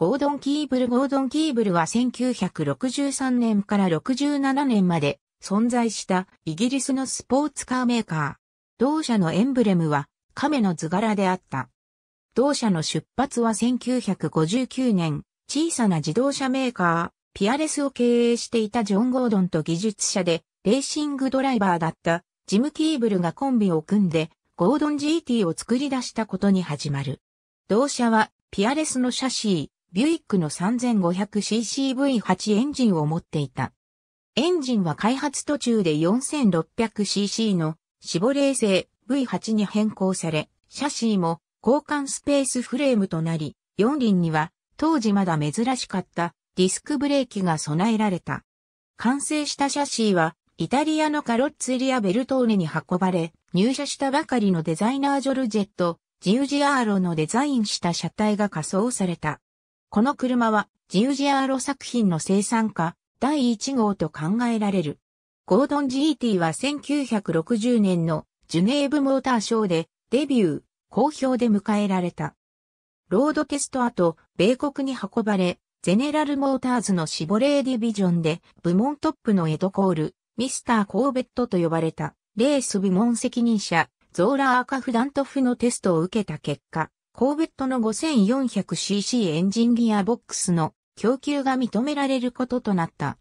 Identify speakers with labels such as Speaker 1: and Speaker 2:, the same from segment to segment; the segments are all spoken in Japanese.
Speaker 1: ゴードン・キーブルゴードン・キーブルは1963年から67年まで存在したイギリスのスポーツカーメーカー。同社のエンブレムは亀の図柄であった。同社の出発は1959年、小さな自動車メーカー、ピアレスを経営していたジョン・ゴードンと技術者で、レーシングドライバーだったジム・キーブルがコンビを組んで、ゴードン GT を作り出したことに始まる。同社は、ピアレスのシャシー、ビュイックの 3500ccV8 エンジンを持っていた。エンジンは開発途中で 4600cc のシボレー製 V8 に変更され、シャシーも交換スペースフレームとなり、4輪には当時まだ珍しかったディスクブレーキが備えられた。完成したシャシーはイタリアのカロッツェリア・ベルトーネに運ばれ、入社したばかりのデザイナージョルジェット、ジウジアーロのデザインした車体が仮装された。この車はジウジアーロ作品の生産家第1号と考えられる。ゴードン GT は1960年のジュネーブモーターショーでデビュー、好評で迎えられた。ロードテスト後、米国に運ばれ、ゼネラルモーターズのシボレーディビジョンで部門トップのエドコール、ミスターコーベットと呼ばれた、レース部門責任者、ゾーラー・アカフダントフのテストを受けた結果、コーベットの 5400cc エンジンギアボックスの供給が認められることとなった。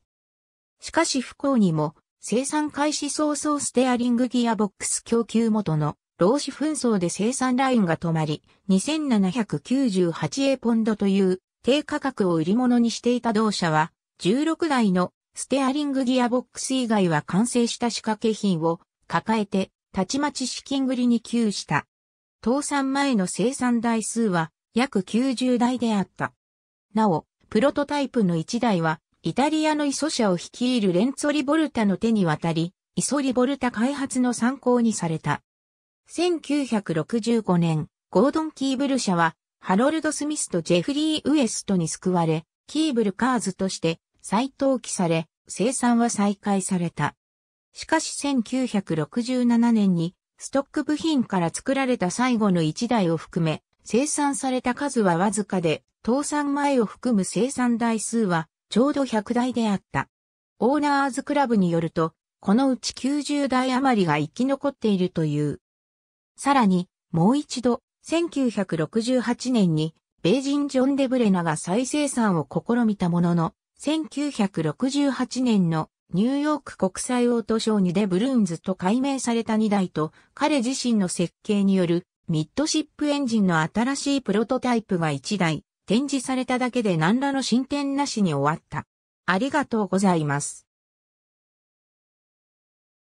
Speaker 1: しかし不幸にも生産開始早々ステアリングギアボックス供給元の労使紛争で生産ラインが止まり、2798A ポンドという低価格を売り物にしていた同社は、16台のステアリングギアボックス以外は完成した仕掛け品を抱えて、たちまち資金繰りに窮した。倒産前の生産台数は約90台であった。なお、プロトタイプの1台は、イタリアのイソ社を率いるレンツォリボルタの手に渡り、イソリボルタ開発の参考にされた。1965年、ゴードン・キーブル社は、ハロルド・スミスとジェフリー・ウエストに救われ、キーブル・カーズとして再登記され、生産は再開された。しかし1967年にストック部品から作られた最後の1台を含め、生産された数はわずかで、倒産前を含む生産台数はちょうど100台であった。オーナーズクラブによると、このうち90台余りが生き残っているという。さらに、もう一度、1968年に、米人ジョン・デブレナが再生産を試みたものの、1968年のニューヨーク国際オートショーにデブルーンズと改名された2台と彼自身の設計によるミッドシップエンジンの新しいプロトタイプが1台展示されただけで何らの進展なしに終わった。ありがとうございます。